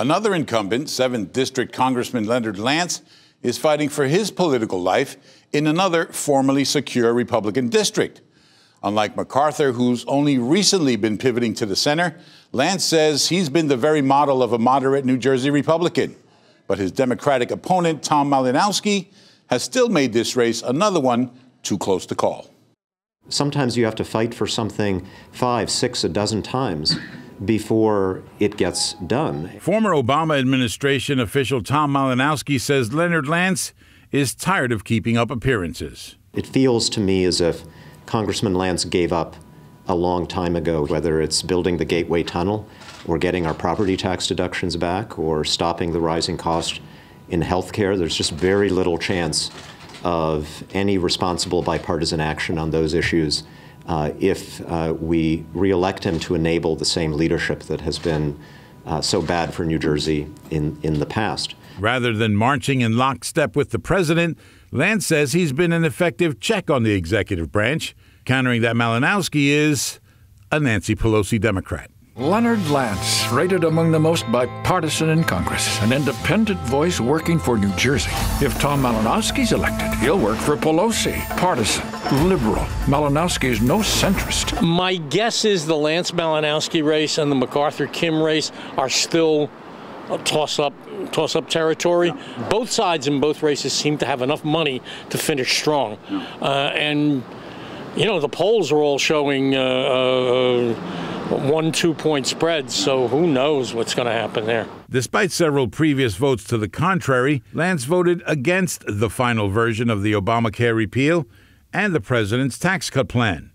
Another incumbent, 7th District Congressman Leonard Lance, is fighting for his political life in another formerly secure Republican district. Unlike MacArthur, who's only recently been pivoting to the center, Lance says he's been the very model of a moderate New Jersey Republican. But his Democratic opponent, Tom Malinowski, has still made this race another one too close to call. Sometimes you have to fight for something five, six, a dozen times before it gets done. Former Obama administration official Tom Malinowski says Leonard Lance is tired of keeping up appearances. It feels to me as if Congressman Lance gave up a long time ago, whether it's building the Gateway Tunnel or getting our property tax deductions back or stopping the rising cost in health care. There's just very little chance of any responsible bipartisan action on those issues uh, if uh, we reelect him to enable the same leadership that has been uh, so bad for New Jersey in, in the past. Rather than marching in lockstep with the president, Lance says he's been an effective check on the executive branch. Countering that Malinowski is a Nancy Pelosi Democrat. Leonard Lance, rated among the most bipartisan in Congress, an independent voice working for New Jersey. If Tom Malinowski's elected, he'll work for Pelosi. Partisan, liberal. Malinowski is no centrist. My guess is the Lance Malinowski race and the MacArthur Kim race are still uh, toss up toss up territory. Both sides in both races seem to have enough money to finish strong. Uh, and you know the polls are all showing uh, uh, one two point spreads, so who knows what's going to happen there. Despite several previous votes to the contrary, Lance voted against the final version of the Obamacare repeal and the president's tax cut plan.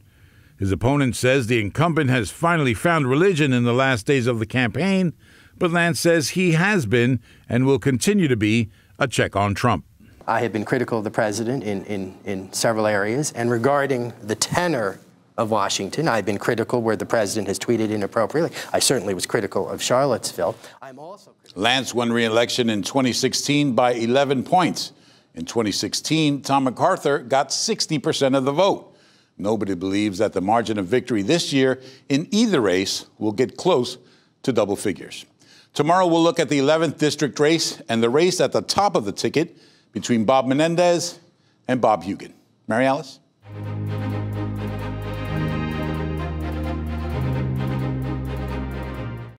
His opponent says the incumbent has finally found religion in the last days of the campaign, but Lance says he has been and will continue to be a check on Trump. I have been critical of the president in, in, in several areas, and regarding the tenor of Washington. I've been critical where the president has tweeted inappropriately. I certainly was critical of Charlottesville. I'm also Lance won re-election in 2016 by 11 points. In 2016, Tom MacArthur got 60% of the vote. Nobody believes that the margin of victory this year in either race will get close to double figures. Tomorrow we'll look at the 11th district race and the race at the top of the ticket between Bob Menendez and Bob Hugan. Mary Alice?